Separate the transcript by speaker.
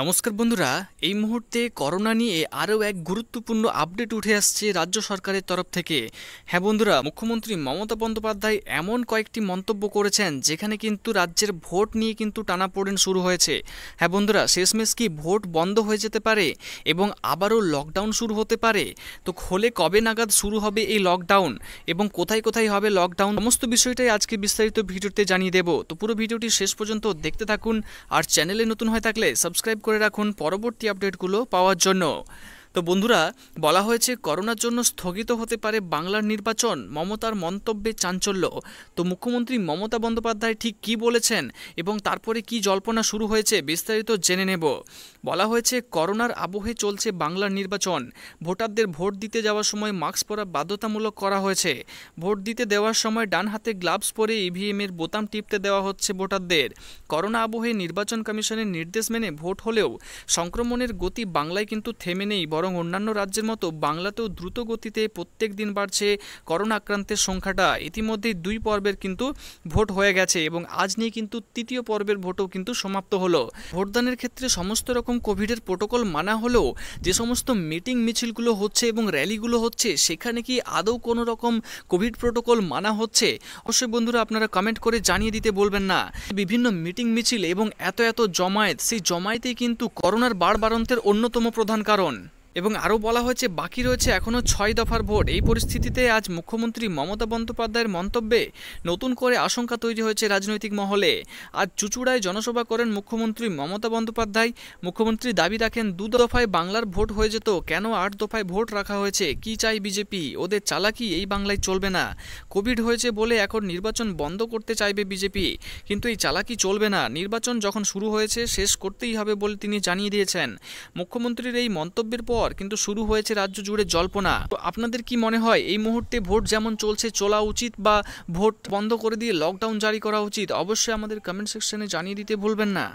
Speaker 1: নমস্কার বন্ধুরা এই মুহূর্তে করোনা নিয়ে আরও এক গুরুত্বপূর্ণ আপডেট উঠে আসছে রাজ্য সরকারের তরফ থেকে হ্যাঁ বন্ধুরা মুখ্যমন্ত্রী মমতা বন্দ্যোপাধ্যায় এমন কয়েকটি মন্তব্য করেছেন যেখানে কিন্তু রাজ্যের ভোট নিয়ে কিন্তু টানাপোড়েন শুরু হয়েছে হ্যাঁ বন্ধুরা শেষমেশ কি ভোট বন্ধ হয়ে যেতে পারে এবং আবারও লকডাউন শুরু হতে পারে তো খোলে কবে নাগাদ শুরু হবে এই লকডাউন এবং কোথায় কোথায় হবে লকডাউন সমস্ত বিষয়টাই আজকে বিস্তারিত ভিডিওতে জানিয়ে দেব তো পুরো ভিডিওটি শেষ পর্যন্ত দেখতে থাকুন আর চ্যানেলে নতুন হয়ে থাকলে সাবস্ক্রাইব করে রাখুন পরবর্তী আপডেটগুলো পাওয়ার জন্য তো বন্ধুরা বলা হয়েছে করোনার জন্য স্থগিত হতে পারে বাংলার নির্বাচন মমতার মন্তব্যে চাঞ্চল্য তো মুখ্যমন্ত্রী মমতা বন্দ্যোপাধ্যায় ঠিক কি বলেছেন এবং তারপরে কি জল্পনা শুরু হয়েছে বিস্তারিত জেনে নেব বলা হয়েছে করোনার আবহে চলছে বাংলার নির্বাচন ভোটারদের ভোট দিতে যাওয়ার সময় মাস্ক পরা বাধ্যতামূলক করা হয়েছে ভোট দিতে দেওয়ার সময় ডান হাতে গ্লাভস পরে ইভিএমের e বোতাম টিপতে দেওয়া হচ্ছে ভোটারদের করোনা আবহে নির্বাচন কমিশনের নির্দেশ মেনে ভোট হলেও সংক্রমণের গতি বাংলায় কিন্তু থেমে নেই বরং বরং অন্যান্য রাজ্যের মতো বাংলাতেও দ্রুত গতিতে প্রত্যেক দিন বাড়ছে করোনা আক্রান্তের সংখ্যাটা ইতিমধ্যেই দুই পর্বের কিন্তু ভোট হয়ে গেছে এবং আজ নিয়ে কিন্তু তৃতীয় পর্বের ভোটও কিন্তু সমাপ্ত হলো ভোটদানের ক্ষেত্রে সমস্ত রকম কোভিডের প্রোটোকল মানা হলেও যে সমস্ত মিটিং মিছিলগুলো হচ্ছে এবং র্যালিগুলো হচ্ছে সেখানে কি আদৌ কোনো রকম কোভিড প্রোটোকল মানা হচ্ছে অবশ্যই বন্ধুরা আপনারা কমেন্ট করে জানিয়ে দিতে বলবেন না বিভিন্ন মিটিং মিছিল এবং এত এত জমায়েত সেই জমায়েতেই কিন্তু করোনার বাড়বাড়ন্তের অন্যতম প্রধান কারণ এবং আরও বলা হয়েছে বাকি রয়েছে এখনও ছয় দফার ভোট এই পরিস্থিতিতে আজ মুখ্যমন্ত্রী মমতা বন্দ্যোপাধ্যায়ের মন্তব্যে নতুন করে আশঙ্কা তৈরি হয়েছে রাজনৈতিক মহলে আজ চুচুড়ায় জনসভা করেন মুখ্যমন্ত্রী মমতা বন্দ্যোপাধ্যায় মুখ্যমন্ত্রী দাবি রাখেন দু দফায় বাংলার ভোট হয়ে যেত কেন আট দফায় ভোট রাখা হয়েছে কি চাই বিজেপি ওদের চালাকি এই বাংলায় চলবে না কোভিড হয়েছে বলে এখন নির্বাচন বন্ধ করতে চাইবে বিজেপি কিন্তু এই চালাকি চলবে না নির্বাচন যখন শুরু হয়েছে শেষ করতেই হবে বলে তিনি জানিয়ে দিয়েছেন মুখ্যমন্ত্রীর এই মন্তব্যের পর পর কিন্তু শুরু হয়েছে রাজ্য জুড়ে জল্পনা তো আপনাদের কি মনে হয় এই মুহূর্তে ভোট যেমন চলছে চলা উচিত বা ভোট বন্ধ করে দিয়ে লকডাউন জারি করা উচিত অবশ্যই আমাদের কমেন্ট সেকশনে জানিয়ে দিতে ভুলবেন না